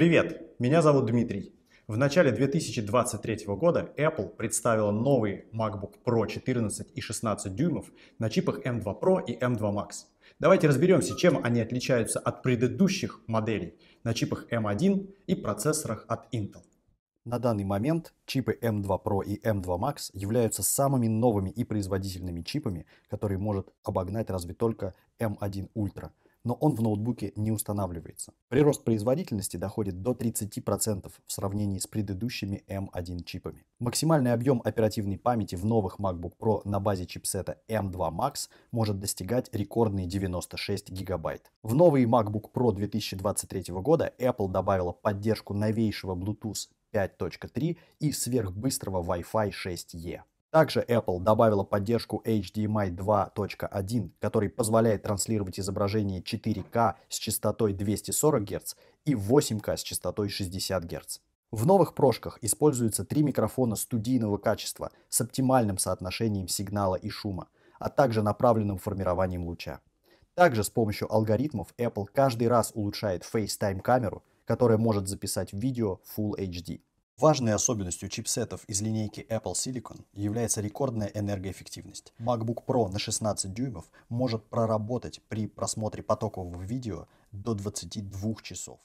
Привет, меня зовут Дмитрий. В начале 2023 года Apple представила новый MacBook Pro 14 и 16 дюймов на чипах M2 эм Pro и M2 эм Max. Давайте разберемся, чем они отличаются от предыдущих моделей на чипах M1 эм и процессорах от Intel. На данный момент чипы M2 Pro и M2 Max являются самыми новыми и производительными чипами, которые может обогнать разве только M1 Ultra – но он в ноутбуке не устанавливается. Прирост производительности доходит до 30% в сравнении с предыдущими M1 эм чипами. Максимальный объем оперативной памяти в новых MacBook Pro на базе чипсета M2 эм Max может достигать рекордные 96 гигабайт. В новый MacBook Pro 2023 года Apple добавила поддержку новейшего Bluetooth 5.3 и сверхбыстрого Wi-Fi 6E. Также Apple добавила поддержку HDMI 2.1, который позволяет транслировать изображение 4К с частотой 240 Гц и 8К с частотой 60 Гц. В новых прошках используются три микрофона студийного качества с оптимальным соотношением сигнала и шума, а также направленным формированием луча. Также с помощью алгоритмов Apple каждый раз улучшает FaceTime камеру, которая может записать видео Full HD. Важной особенностью чипсетов из линейки Apple Silicon является рекордная энергоэффективность. MacBook Pro на 16 дюймов может проработать при просмотре потокового видео до 22 часов.